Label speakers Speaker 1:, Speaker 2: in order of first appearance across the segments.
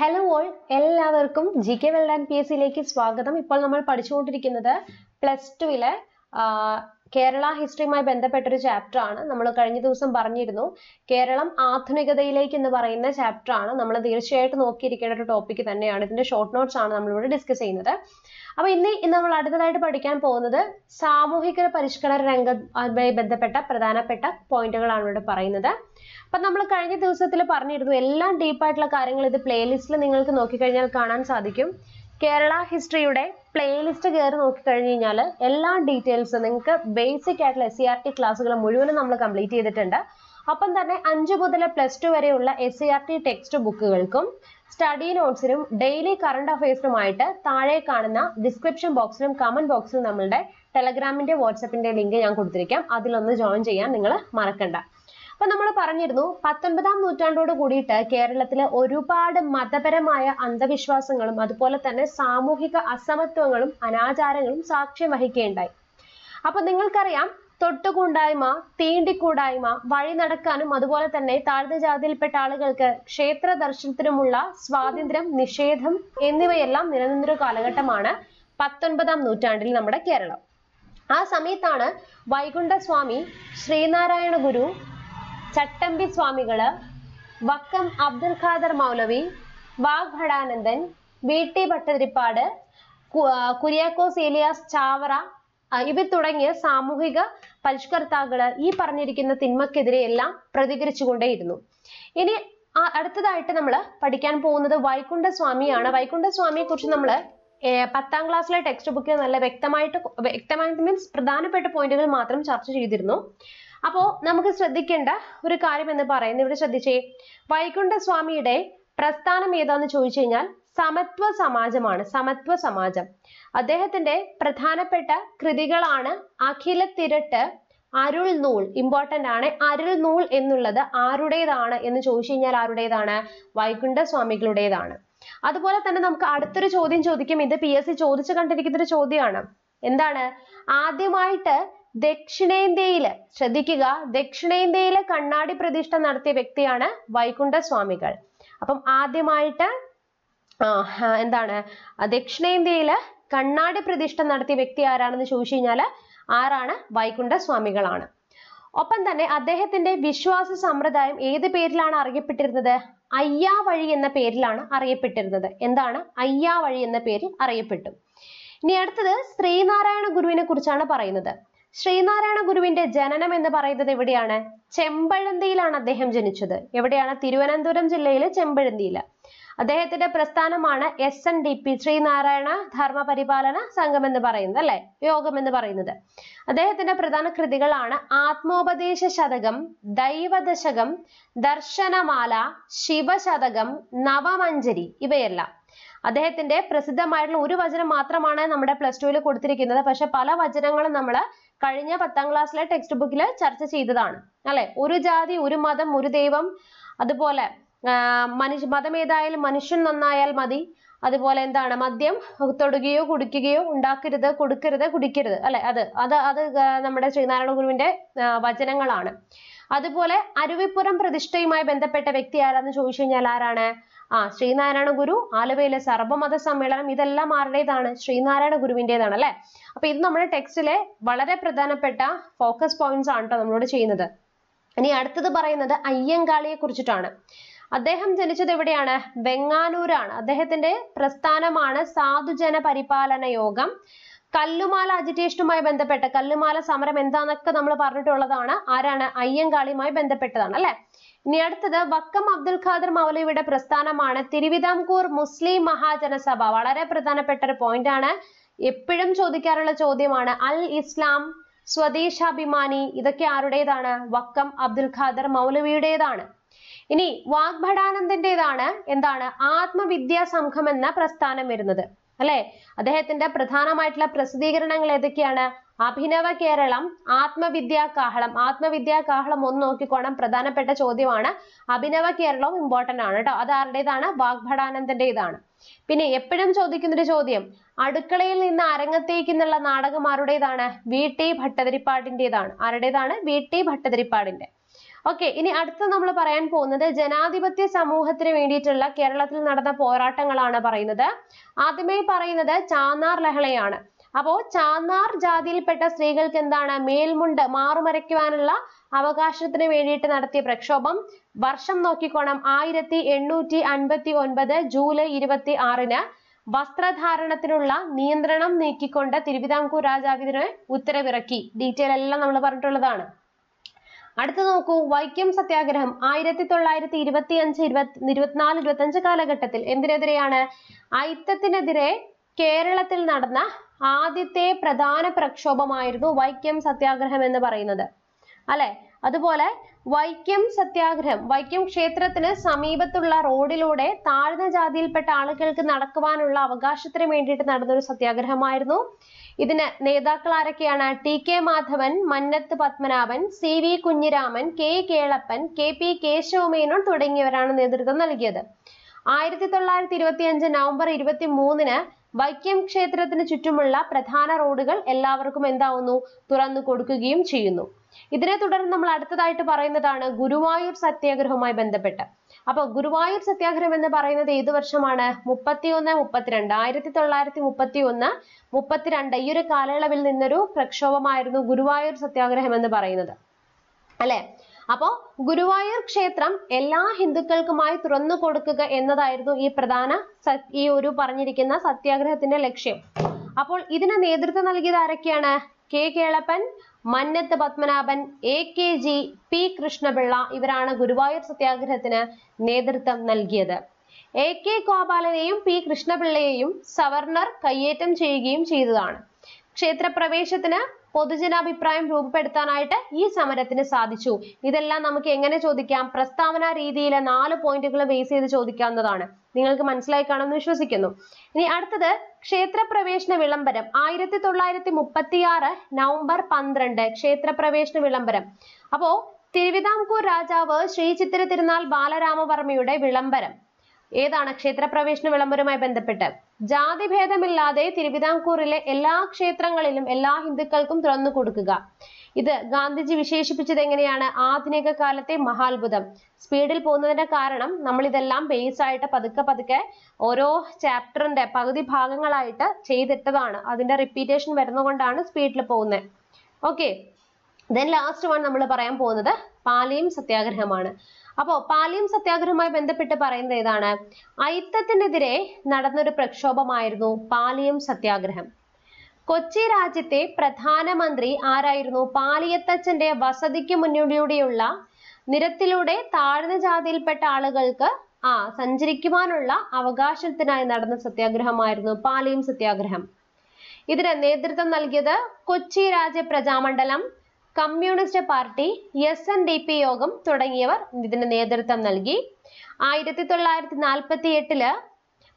Speaker 1: hello all എല്ലാവർക്കും G K world and P S സിയിലേക്ക് സ്വാഗതം ഇപ്പോൾ നമ്മൾ പഠിച്ചുകൊണ്ടിരിക്കുന്നത് പ്ലസ് ടുവിലെ കേരള ഹിസ്റ്ററിയുമായി ഒരു ചാപ്റ്റർ ആണ് നമ്മൾ കഴിഞ്ഞ ദിവസം പറഞ്ഞിരുന്നു കേരളം ആധുനികതയിലേക്ക് എന്ന് പറയുന്ന ചാപ്റ്റർ ആണ് നമ്മൾ തീർച്ചയായിട്ടും നോക്കിയിരിക്കേണ്ട ഒരു ടോപ്പിക് തന്നെയാണ് ഇതിന്റെ ഷോർട്ട് നോട്ട്സ് ആണ് നമ്മളിവിടെ ഡിസ്കസ് ചെയ്യുന്നത് അപ്പോൾ ഇന്ന് ഇന്ന് നമ്മൾ അടുത്തതായിട്ട് പഠിക്കാൻ പോകുന്നത് സാമൂഹിക പരിഷ്കരണ രംഗവുമായി ബന്ധപ്പെട്ട പ്രധാനപ്പെട്ട പോയിന്റുകളാണ് ഇവിടെ പറയുന്നത് അപ്പോൾ നമ്മൾ കഴിഞ്ഞ ദിവസത്തിൽ പറഞ്ഞിരുന്നു എല്ലാം ഡീപ്പായിട്ടുള്ള കാര്യങ്ങൾ ഇത് പ്ലേലിസ്റ്റിൽ നിങ്ങൾക്ക് നോക്കിക്കഴിഞ്ഞാൽ കാണാൻ സാധിക്കും കേരള ഹിസ്റ്ററിയുടെ പ്ലേലിസ്റ്റ് കയറി നോക്കിക്കഴിഞ്ഞ് കഴിഞ്ഞാൽ എല്ലാ ഡീറ്റെയിൽസും നിങ്ങൾക്ക് ബേസിക് ആയിട്ടുള്ള എസ് സി ആർ ടി ക്ലാസ്സുകൾ മുഴുവനും നമ്മൾ കംപ്ലീറ്റ് ചെയ്തിട്ടുണ്ട് അപ്പം തന്നെ അഞ്ചു മുതൽ പ്ലസ് ടു വരെയുള്ള S C R T text ബുക്കുകൾക്കും സ്റ്റഡി നോട്ട്സിനും ഡെയിലി കറണ്ട് അഫയേഴ്സിനുമായിട്ട് താഴെ കാണുന്ന ഡിസ്ക്രിപ്ഷൻ ബോക്സിലും കമന്റ് ബോക്സിലും നമ്മളുടെ ടെലഗ്രാമിന്റെ വാട്സപ്പിന്റെ ലിങ്ക് ഞാൻ കൊടുത്തിരിക്കാം അതിലൊന്ന് ജോയിൻ ചെയ്യാൻ നിങ്ങൾ മറക്കണ്ട അപ്പൊ നമ്മൾ പറഞ്ഞിരുന്നു പത്തൊൻപതാം നൂറ്റാണ്ടോട് കൂടിയിട്ട് കേരളത്തിലെ ഒരുപാട് മതപരമായ അന്ധവിശ്വാസങ്ങളും അതുപോലെ തന്നെ സാമൂഹിക അസമത്വങ്ങളും അനാചാരങ്ങളും സാക്ഷ്യം വഹിക്കുകയുണ്ടായി അപ്പൊ നിങ്ങൾക്കറിയാം തൊട്ടുകൂടായ്മ തീണ്ടിക്കൂടായ്മ വഴി നടക്കാനും അതുപോലെ തന്നെ താഴ്ന്ന ജാതിയിൽപ്പെട്ട ആളുകൾക്ക് ക്ഷേത്ര ദർശനത്തിനുമുള്ള സ്വാതന്ത്ര്യം നിഷേധം എന്നിവയെല്ലാം നിലനിന്നൊരു കാലഘട്ടമാണ് പത്തൊൻപതാം നൂറ്റാണ്ടിൽ നമ്മുടെ കേരളം ആ സമയത്താണ് വൈകുണ്ഠസ്വാമി ശ്രീനാരായണ ഗുരു ചട്ടമ്പി സ്വാമികള് വക്കം അബ്ദുൽ ഖാദർ മൗലവി വാഗ്ഭടാനന്ദൻ വി ടി ഭട്ടതിരിപ്പാട് കുര്യാക്കോസ് ഏലിയാസ് ചാവറ ഇവ തുടങ്ങിയ സാമൂഹിക പരിഷ്കർത്താക്കള് ഈ പറഞ്ഞിരിക്കുന്ന തിന്മക്കെതിരെ എല്ലാം പ്രതികരിച്ചുകൊണ്ടേയിരുന്നു ഇനി അടുത്തതായിട്ട് നമ്മൾ പഠിക്കാൻ പോകുന്നത് വൈകുണ്ഠ സ്വാമിയാണ് വൈകുണ്ഠ സ്വാമിയെ കുറിച്ച് നമ്മൾ പത്താം ക്ലാസ്സിലെ ടെക്സ്റ്റ് ബുക്കിൽ നല്ല വ്യക്തമായിട്ട് വ്യക്തമായിട്ട് മീൻസ് പ്രധാനപ്പെട്ട പോയിന്റുകൾ മാത്രം ചർച്ച ചെയ്തിരുന്നു അപ്പോ നമുക്ക് ശ്രദ്ധിക്കേണ്ട ഒരു കാര്യം എന്ന് പറയുന്നത് ഇവിടെ ശ്രദ്ധിച്ചേ വൈകുണ്ഠസ്വാമിയുടെ പ്രസ്ഥാനം ഏതാന്ന് ചോദിച്ചു കഴിഞ്ഞാൽ സമത്വ സമാജമാണ് സമത്വ സമാജം അദ്ദേഹത്തിന്റെ പ്രധാനപ്പെട്ട കൃതികളാണ് അഖില തിരട്ട് അരുൾ നൂൽ ഇമ്പോർട്ടന്റ് ആണ് അരുൾ നൂൽ എന്നുള്ളത് ആരുടേതാണ് എന്ന് ചോദിച്ചു കഴിഞ്ഞാൽ ആരുടേതാണ് വൈകുണ്ഠ സ്വാമികളുടേതാണ് അതുപോലെ തന്നെ നമുക്ക് അടുത്തൊരു ചോദ്യം ചോദിക്കും ഇത് പി എസ് സി ചോദിച്ചു കണ്ടിരിക്കുന്ന ഒരു ചോദ്യമാണ് എന്താണ് ആദ്യമായിട്ട് ദക്ഷിണേന്ത്യയില് ശ്രദ്ധിക്കുക ദക്ഷിണേന്ത്യയിലെ കണ്ണാടി പ്രതിഷ്ഠ നടത്തിയ വ്യക്തിയാണ് വൈകുണ്ഠ സ്വാമികൾ അപ്പം ആദ്യമായിട്ട് എന്താണ് ദക്ഷിണേന്ത്യയില് കണ്ണാടി പ്രതിഷ്ഠ നടത്തിയ വ്യക്തി ആരാണെന്ന് ചോദിച്ചു കഴിഞ്ഞാല് ആരാണ് വൈകുണ്ഠ സ്വാമികളാണ് ഒപ്പം തന്നെ അദ്ദേഹത്തിന്റെ വിശ്വാസ സമ്പ്രദായം ഏത് പേരിലാണ് അറിയപ്പെട്ടിരുന്നത് അയ്യാവഴി എന്ന പേരിലാണ് അറിയപ്പെട്ടിരുന്നത് എന്താണ് അയ്യാവഴി എന്ന പേരിൽ അറിയപ്പെട്ടു ഇനി അടുത്തത് ശ്രീനാരായണ ഗുരുവിനെ കുറിച്ചാണ് പറയുന്നത് ശ്രീനാരായണ ഗുരുവിന്റെ ജനനം എന്ന് പറയുന്നത് എവിടെയാണ് ചെമ്പഴന്തിയിലാണ് അദ്ദേഹം ജനിച്ചത് എവിടെയാണ് തിരുവനന്തപുരം ജില്ലയിലെ ചെമ്പഴന്തിയിൽ അദ്ദേഹത്തിന്റെ പ്രസ്ഥാനമാണ് S N D P Sreenarayana Dharma Paripalana Sangham എന്ന് പറയുന്നത് അല്ലെ യോഗം എന്ന് പറയുന്നത് അദ്ദേഹത്തിന്റെ പ്രധാന കൃതികളാണ് ആത്മോപദേശ ശതകം ദൈവദശകം ദർശനമാല ശിവശതകം നവമഞ്ജരി ഇവയെല്ലാം അദ്ദേഹത്തിന്റെ പ്രസിദ്ധമായിട്ടുള്ള ഒരു വചനം മാത്രമാണ് നമ്മുടെ പ്ലസ് ടുവിൽ കൊടുത്തിരിക്കുന്നത് പക്ഷെ പല വചനങ്ങളും നമ്മൾ കഴിഞ്ഞ പത്താം ക്ലാസ്സിലെ ടെക്സ്റ്റ് ബുക്കിൽ ചർച്ച ചെയ്തതാണ് അല്ലെ ഒരു ജാതി ഒരു മതം ഒരു ദൈവം അതുപോലെ മനുഷ്യ മതം ഏതായാലും മനുഷ്യൻ നന്നായാൽ മതി അതുപോലെ എന്താണ് മദ്യം തൊടുകയോ കുടിക്കുകയോ ഉണ്ടാക്കരുത് കൊടുക്കരുത് കുടിക്കരുത് അല്ലെ അത് അത് അത് നമ്മുടെ ശ്രീനാരായണ ഗുരുവിന്റെ വചനങ്ങളാണ് അതുപോലെ അരുവിപ്പുറം പ്രതിഷ്ഠയുമായി ബന്ധപ്പെട്ട വ്യക്തി ആരാന്ന് ചോദിച്ചു കഴിഞ്ഞാൽ ആരാണ് ആ ശ്രീനാരായണ ഗുരു ആലുവയിലെ സർവമത സമ്മേളനം ഇതെല്ലാം ആരുടേതാണ് ശ്രീനാരായണ ഗുരുവിൻ്റെതാണ് അല്ലെ അപ്പൊ ഇത് നമ്മുടെ ടെക്സ്റ്റിലെ വളരെ പ്രധാനപ്പെട്ട ഫോക്കസ് പോയിന്റ്സ് ആണ് കേട്ടോ നമ്മളോട് ചെയ്യുന്നത് ഇനി അടുത്തത് പറയുന്നത് അയ്യങ്കാളിയെ കുറിച്ചിട്ടാണ് അദ്ദേഹം ജനിച്ചത് എവിടെയാണ് വെങ്ങാനൂരാണ് അദ്ദേഹത്തിന്റെ പ്രസ്ഥാനമാണ് സാധുജന പരിപാലന യോഗം കല്ലുമാല അജിറ്റേഷനുമായി ബന്ധപ്പെട്ട കല്ലുമാല സമരം എന്താന്നൊക്കെ നമ്മൾ പറഞ്ഞിട്ടുള്ളതാണ് ആരാണ് അയ്യങ്കാളിയുമായി ബന്ധപ്പെട്ടതാണ് അല്ലെ ഇനി അടുത്തത് വക്കം അബ്ദുൽ ഖാദർ മൗലവിയുടെ പ്രസ്ഥാനമാണ് തിരുവിതാംകൂർ മുസ്ലിം മഹാജനസഭ വളരെ പ്രധാനപ്പെട്ട ഒരു പോയിന്റ് ആണ് എപ്പോഴും ചോദിക്കാറുള്ള ചോദ്യമാണ് അൽ ഇസ്ലാം സ്വദേശാഭിമാനി ഇതൊക്കെ ആരുടേതാണ് വക്കം അബ്ദുൽ ഖാദർ മൗലവിയുടേതാണ് ഇനി വാഗ്ഭടാനന്ദന്റേതാണ് എന്താണ് ആത്മവിദ്യാ സംഘം എന്ന പ്രസ്ഥാനം വരുന്നത് അല്ലെ അദ്ദേഹത്തിന്റെ പ്രധാനമായിട്ടുള്ള പ്രസിദ്ധീകരണങ്ങൾ ഏതൊക്കെയാണ് അഭിനവ കേരളം ആത്മവിദ്യാ കാഹളം ആത്മവിദ്യാ കാഹളം ഒന്ന് നോക്കിക്കോണം പ്രധാനപ്പെട്ട ചോദ്യമാണ് അഭിനവ കേരളവും ഇമ്പോർട്ടന്റ് ആണ് കേട്ടോ അത് ആരുടേതാണ് വാഗ്ഭടാനന്ദന്റേതാണ് പിന്നെ എപ്പോഴും ചോദിക്കുന്ന ഒരു ചോദ്യം അടുക്കളയിൽ നിന്ന് അരങ്ങത്തേക്ക് എന്നുള്ള നാടകം ആരുടേതാണ് വി ടി ഭട്ടതിരിപ്പാടിന്റേതാണ് ആരുടേതാണ് വി ടി ഭട്ടതിരിപ്പാടിന്റെ ഓക്കെ ഇനി അടുത്ത നമ്മൾ പറയാൻ പോകുന്നത് ജനാധിപത്യ സമൂഹത്തിന് വേണ്ടിയിട്ടുള്ള കേരളത്തിൽ നടന്ന പോരാട്ടങ്ങളാണ് പറയുന്നത് ആദ്യമായി പറയുന്നത് ചാന്നാർ ലഹളയാണ് അപ്പോ ചാന്നാർ ജാതിയിൽപ്പെട്ട സ്ത്രീകൾക്ക് എന്താണ് മേൽമുണ്ട് മാറുമരയ്ക്കുവാനുള്ള അവകാശത്തിന് വേണ്ടിയിട്ട് നടത്തിയ പ്രക്ഷോഭം വർഷം നോക്കിക്കോണം ആയിരത്തി എണ്ണൂറ്റി അൻപത്തി ഒൻപത് ജൂലൈ ഇരുപത്തി ആറിന് വസ്ത്രധാരണത്തിനുള്ള നിയന്ത്രണം നീക്കിക്കൊണ്ട് തിരുവിതാംകൂർ രാജാവിന് ഉത്തരവിറക്കി ഡീറ്റെയിൽ എല്ലാം നമ്മൾ പറഞ്ഞിട്ടുള്ളതാണ് അടുത്തത് നോക്കൂ വൈക്കം സത്യാഗ്രഹം ആയിരത്തി തൊള്ളായിരത്തി ഇരുപത്തി അഞ്ച് ഇരുപത്തി ഇരുപത്തിനാല് ഇരുപത്തഞ്ച് കാലഘട്ടത്തിൽ എന്തിനെതിരെയാണ് അയിത്തത്തിനെതിരെ കേരളത്തിൽ നടന്ന ആദ്യത്തെ പ്രധാന പ്രക്ഷോഭമായിരുന്നു വൈക്കം സത്യാഗ്രഹം എന്ന് പറയുന്നത് അല്ലെ അതുപോലെ വൈക്കം സത്യാഗ്രഹം വൈക്കം ക്ഷേത്രത്തിന് സമീപത്തുള്ള റോഡിലൂടെ താഴ്ന്ന ജാതിയിൽപ്പെട്ട ആളുകൾക്ക് നടക്കുവാനുള്ള അവകാശത്തിന് വേണ്ടിയിട്ട് നടന്നൊരു സത്യാഗ്രഹമായിരുന്നു ഇതിന് നേതാക്കൾ ആരൊക്കെയാണ് T K Madhavan Mannathu Padmanabhan C V Kunhiraman K Kelappan K P Kesava Menon തുടങ്ങിയവരാണ് നേതൃത്വം നൽകിയത് ആയിരത്തി തൊള്ളായിരത്തി ഇരുപത്തി അഞ്ച് നവംബർ ഇരുപത്തി മൂന്നിന് വൈക്കം ക്ഷേത്രത്തിന് ചുറ്റുമുള്ള പ്രധാന റോഡുകൾ എല്ലാവർക്കും എന്താവുന്നു തുറന്നു കൊടുക്കുകയും ചെയ്യുന്നു ഇതിനെ തുടർന്ന് നമ്മൾ അടുത്തതായിട്ട് പറയുന്നതാണ് ഗുരുവായൂർ സത്യാഗ്രഹവുമായി ബന്ധപ്പെട്ട് അപ്പോൾ ഗുരുവായൂർ സത്യാഗ്രഹം എന്ന് പറയുന്നത് ഏത് വർഷമാണ് മുപ്പത്തിയൊന്ന് മുപ്പത്തിരണ്ട് ആയിരത്തി തൊള്ളായിരത്തി മുപ്പത്തി ഒന്ന് മുപ്പത്തിരണ്ട് ഈ ഒരു കാലയളവിൽ നിന്നൊരു പ്രക്ഷോഭമായിരുന്നു ഗുരുവായൂർ സത്യാഗ്രഹം എന്ന് പറയുന്നത് അല്ലേ അപ്പോൾ ഗുരുവായൂർ ക്ഷേത്രം എല്ലാ ഹിന്ദുക്കൾക്കുമായി തുറന്നു കൊടുക്കുക എന്നതായിരുന്നു ഈ പ്രധാന ഈ ഒരു പറഞ്ഞിരിക്കുന്ന സത്യാഗ്രഹത്തിന്റെ ലക്ഷ്യം അപ്പോൾ ഇതിന് നേതൃത്വം നൽകിയത് ആരൊക്കെയാണ് K Kelappan Mannathu Padmanabhan A K G P Krishna Pillai ഇവരാണ് ഗുരുവായൂർ സത്യാഗ്രഹത്തിന് നേതൃത്വം നൽകിയത് എ കെ ഗോപാലനെയും പി കൃഷ്ണപിള്ളയെയും സവർണർ കയ്യേറ്റം ചെയ്യുകയും ചെയ്തതാണ് ക്ഷേത്രപ്രവേശത്തിന് പൊതുജനാഭിപ്രായം രൂപപ്പെടുത്താനായിട്ട് ഈ സമരത്തിന് സാധിച്ചു ഇതെല്ലാം നമുക്ക് എങ്ങനെ ചോദിക്കാം പ്രസ്താവന രീതിയിലെ നാല് പോയിന്റുകൾ ബേസ് ചെയ്ത് ചോദിക്കാവുന്നതാണ് നിങ്ങൾക്ക് മനസ്സിലായി കാണുമെന്ന് വിശ്വസിക്കുന്നു ഇനി അടുത്തത് ക്ഷേത്രപ്രവേശന വിളംബരം ആയിരത്തി തൊള്ളായിരത്തി മുപ്പത്തി ആറ് നവംബർ പന്ത്രണ്ട് ക്ഷേത്രപ്രവേശന വിളംബരം അപ്പോ തിരുവിതാംകൂർ രാജാവ് ശ്രീ ചിത്തിര തിരുനാൾ ബാലരാമവർമ്മയുടെ വിളംബരം ഏതാണ് ക്ഷേത്രപ്രവേശന വിളംബരവുമായി ബന്ധപ്പെട്ട് ജാതിഭേദമില്ലാതെ തിരുവിതാംകൂറിലെ എല്ലാ ക്ഷേത്രങ്ങളിലും എല്ലാ ഹിന്ദുക്കൾക്കും തുറന്നു കൊടുക്കുക ഇത് ഗാന്ധിജി വിശേഷിപ്പിച്ചത് എങ്ങനെയാണ് ആധുനിക കാലത്തെ മഹാത്ഭുതം സ്പീഡിൽ പോകുന്നതിന്റെ കാരണം നമ്മൾ ഇതെല്ലാം ബേസ് ആയിട്ട് പതുക്കെ പതുക്കെ ഓരോ ചാപ്റ്ററിന്റെ പകുതി ഭാഗങ്ങളായിട്ട് ചെയ്തിട്ടതാണ് അതിന്റെ റിപ്പീറ്റേഷൻ വരുന്നതുകൊണ്ടാണ് സ്പീഡിൽ പോകുന്നത് ഓക്കെ ദെൻ ലാസ്റ്റ് വൺ നമ്മൾ പറയാൻ പോകുന്നത് പാലിയും സത്യാഗ്രഹമാണ് അപ്പോ പാലിയം സത്യാഗ്രഹവുമായി ബന്ധപ്പെട്ട് പറയുന്നത് ഏതാണ് ഐത്തത്തിനെതിരെ നടന്നൊരു പ്രക്ഷോഭമായിരുന്നു പാലിയം സത്യാഗ്രഹം കൊച്ചി രാജ്യത്തെ പ്രധാനമന്ത്രി ആരായിരുന്നു പാലിയത്തച്ഛന്റെ വസതിക്ക് മുന്നിലൂടെയുള്ള നിരത്തിലൂടെ താഴ്ന്ന ജാതിയിൽപ്പെട്ട ആളുകൾക്ക് ആ സഞ്ചരിക്കുവാനുള്ള അവകാശത്തിനായി നടന്ന സത്യാഗ്രഹമായിരുന്നു പാലിയം സത്യാഗ്രഹം ഇതിന് നേതൃത്വം നൽകിയത് Kochi Raja Prajamandalam communist party S N D P Yogam തുടങ്ങിയവർ ഇതിന് നേതൃത്വം നൽകി ആയിരത്തി തൊള്ളായിരത്തി നാൽപ്പത്തി എട്ടില്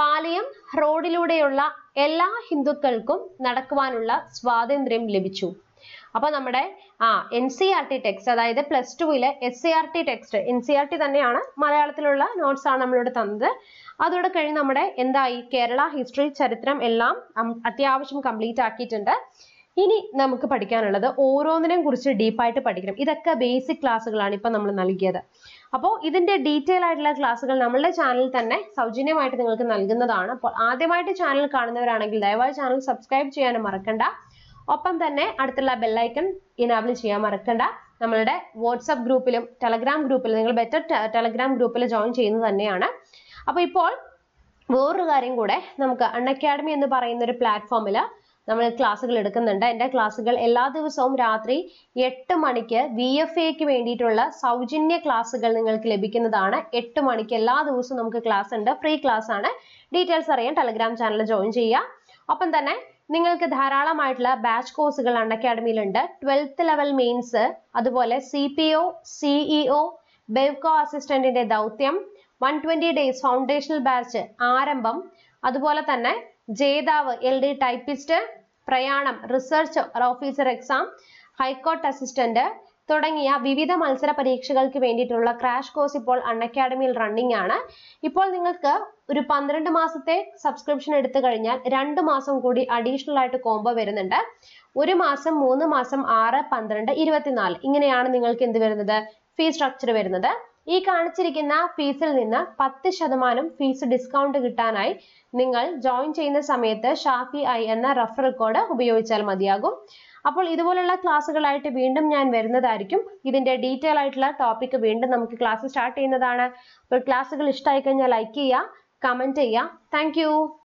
Speaker 1: പാലിയം റോഡിലൂടെയുള്ള എല്ലാ ഹിന്ദുക്കൾക്കും നടക്കുവാനുള്ള സ്വാതന്ത്ര്യം ലഭിച്ചു അപ്പൊ നമ്മുടെ ആ N C R T text അതായത് പ്ലസ് ടുവിലെ S C R T text N C R T തന്നെയാണ് മലയാളത്തിലുള്ള നോട്ട്സ് ആണ് നമ്മളിവിടെ തന്നത് അതോടെ കഴിഞ്ഞ് നമ്മുടെ എന്തായി കേരള ഹിസ്റ്ററി ചരിത്രം എല്ലാം അത്യാവശ്യം കംപ്ലീറ്റ് ആക്കിയിട്ടുണ്ട് ഇനി നമുക്ക് പഠിക്കാനുള്ളത് ഓരോന്നിനെയും കുറിച്ച് ഡീപ്പായിട്ട് പഠിക്കണം ഇതൊക്കെ ബേസിക് ക്ലാസ്സുകളാണ് ഇപ്പം നമ്മൾ നൽകിയത് അപ്പോൾ ഇതിന്റെ ഡീറ്റെയിൽ ആയിട്ടുള്ള ക്ലാസ്സുകൾ നമ്മളുടെ ചാനലിൽ തന്നെ സൗജന്യമായിട്ട് നിങ്ങൾക്ക് നൽകുന്നതാണ് അപ്പോൾ ആദ്യമായിട്ട് ചാനൽ കാണുന്നവരാണെങ്കിൽ ദയവായി ചാനൽ സബ്സ്ക്രൈബ് ചെയ്യാനും മറക്കണ്ട ഒപ്പം തന്നെ അടുത്തുള്ള ബെല്ലൈക്കൺ ഇനാബിൾ ചെയ്യാൻ മറക്കണ്ട നമ്മളുടെ വാട്സപ്പ് ഗ്രൂപ്പിലും ടെലഗ്രാം ഗ്രൂപ്പിലും നിങ്ങൾ ബെറ്റർ ടെലഗ്രാം ഗ്രൂപ്പിൽ ജോയിൻ ചെയ്യുന്നത് തന്നെയാണ് അപ്പോൾ ഇപ്പോൾ വേറൊരു കാര്യം കൂടെ നമുക്ക് അൺ അക്കാഡമി എന്ന് പറയുന്ന ഒരു പ്ലാറ്റ്ഫോമിൽ നമ്മൾ ക്ലാസ്സുകൾ എടുക്കുന്നുണ്ട് എൻ്റെ ക്ലാസ്സുകൾ എല്ലാ ദിവസവും രാത്രി എട്ട് മണിക്ക് വി എഫ് എക്ക് വേണ്ടിയിട്ടുള്ള സൗജന്യ ക്ലാസ്സുകൾ നിങ്ങൾക്ക് ലഭിക്കുന്നതാണ് എട്ട് മണിക്ക് എല്ലാ ദിവസവും നമുക്ക് ക്ലാസ് ഉണ്ട് ഫ്രീ ക്ലാസ് ആണ് ഡീറ്റെയിൽസ് അറിയാൻ ടെലഗ്രാം ചാനൽ ജോയിൻ ചെയ്യുക ഒപ്പം തന്നെ നിങ്ങൾക്ക് ധാരാളമായിട്ടുള്ള ബാച്ച് കോഴ്സുകൾ അൺ അക്കാഡമിയിലുണ്ട് ട്വൽത്ത് ലെവൽ മെയിൻസ് അതുപോലെ C P O CEO Bevco അസിസ്റ്റന്റിന്റെ ദൗത്യം one twenty days foundational batch ആരംഭം അതുപോലെ തന്നെ ജേതാവ് എൽ ഡി ടൈപ്പിസ്റ്റ് പ്രയാണം research officer exam high court assistant തുടങ്ങിയ വിവിധ മത്സര പരീക്ഷകൾക്ക് വേണ്ടിയിട്ടുള്ള ക്രാഷ് കോഴ്സ് ഇപ്പോൾ അൺ അക്കാഡമിയിൽ റണ്ണിംഗ് ആണ് ഇപ്പോൾ നിങ്ങൾക്ക് ഒരു പന്ത്രണ്ട് മാസത്തെ സബ്സ്ക്രിപ്ഷൻ എടുത്തു കഴിഞ്ഞാൽ രണ്ട് മാസം കൂടി അഡീഷണൽ ആയിട്ട് കോംബോ വരുന്നുണ്ട് ഒരു മാസം മൂന്ന് മാസം ആറ് പന്ത്രണ്ട് ഇരുപത്തിനാല് ഇങ്ങനെയാണ് നിങ്ങൾക്ക് എന്ത് വരുന്നത് ഫീ സ്ട്രക്ചർ വരുന്നത് ഈ കാണിച്ചിരിക്കുന്ന ഫീസിൽ നിന്ന് പത്ത് ശതമാനം ഫീസ് ഡിസ്കൗണ്ട് കിട്ടാനായി നിങ്ങൾ ജോയിൻ ചെയ്യുന്ന സമയത്ത് ഷാഫി ഐ എന്ന റഫറൽ കോഡ് ഉപയോഗിച്ചാൽ മതിയാകും അപ്പോൾ ഇതുപോലുള്ള ക്ലാസ്സുകളായിട്ട് വീണ്ടും ഞാൻ വരുന്നതായിരിക്കും ഇതിന്റെ ഡീറ്റെയിൽ ആയിട്ടുള്ള ടോപ്പിക് വീണ്ടും നമുക്ക് ക്ലാസ് സ്റ്റാർട്ട് ചെയ്യുന്നതാണ് അപ്പോൾ ക്ലാസ്സുകൾ ഇഷ്ടമായി കഴിഞ്ഞാൽ ലൈക്ക് ചെയ്യുക കമന്റ് ചെയ്യുക താങ്ക്